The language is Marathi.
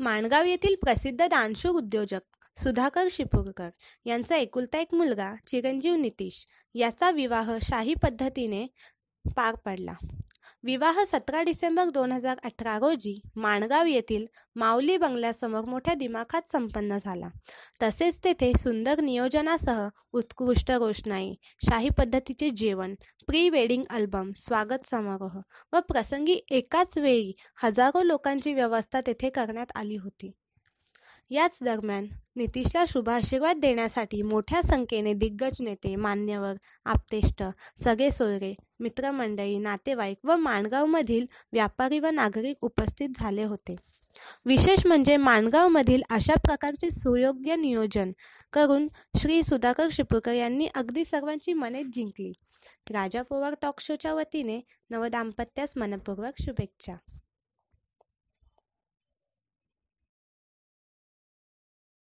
माणगाव येथील प्रसिद्ध दानशूर उद्योजक सुधाकर शिपूरकर यांचा एकुलता एक मुलगा चिरंजीव नितीश याचा विवाह शाही पद्धतीने पार पडला विवाह सतरा डिसेंबर दोन हजार अठरा रोजी माणगाव येथील माऊली बंगल्यासमोर मोठ्या दिमाखात संपन्न झाला तसेच तेथे सुंदर नियोजनासह उत्कृष्ट रोषणाई शाही पद्धतीचे जेवण प्री वेडिंग अल्बम स्वागत समारोह व प्रसंगी एकाच वेळी हजारो लोकांची व्यवस्था तेथे करण्यात आली होती याच दरम्यान नितीशला शुभाशीर्वाद देण्यासाठी मोठ्या संख्येने दिग्गज नेते मान्यवर आपतेष्ट सगळे सोयरे मित्रमंडळी नातेवाईक व माणगावमधील व्यापारी व नागरिक उपस्थित झाले होते विशेष म्हणजे माणगावमधील अशा प्रकारचे सुयोग्य नियोजन करून श्री सुधाकर शिपूरकर यांनी अगदी सर्वांची मने जिंकली राजा पोवार टॉक शोच्या वतीने नवदाम्पत्यास मनपूर्वक शुभेच्छा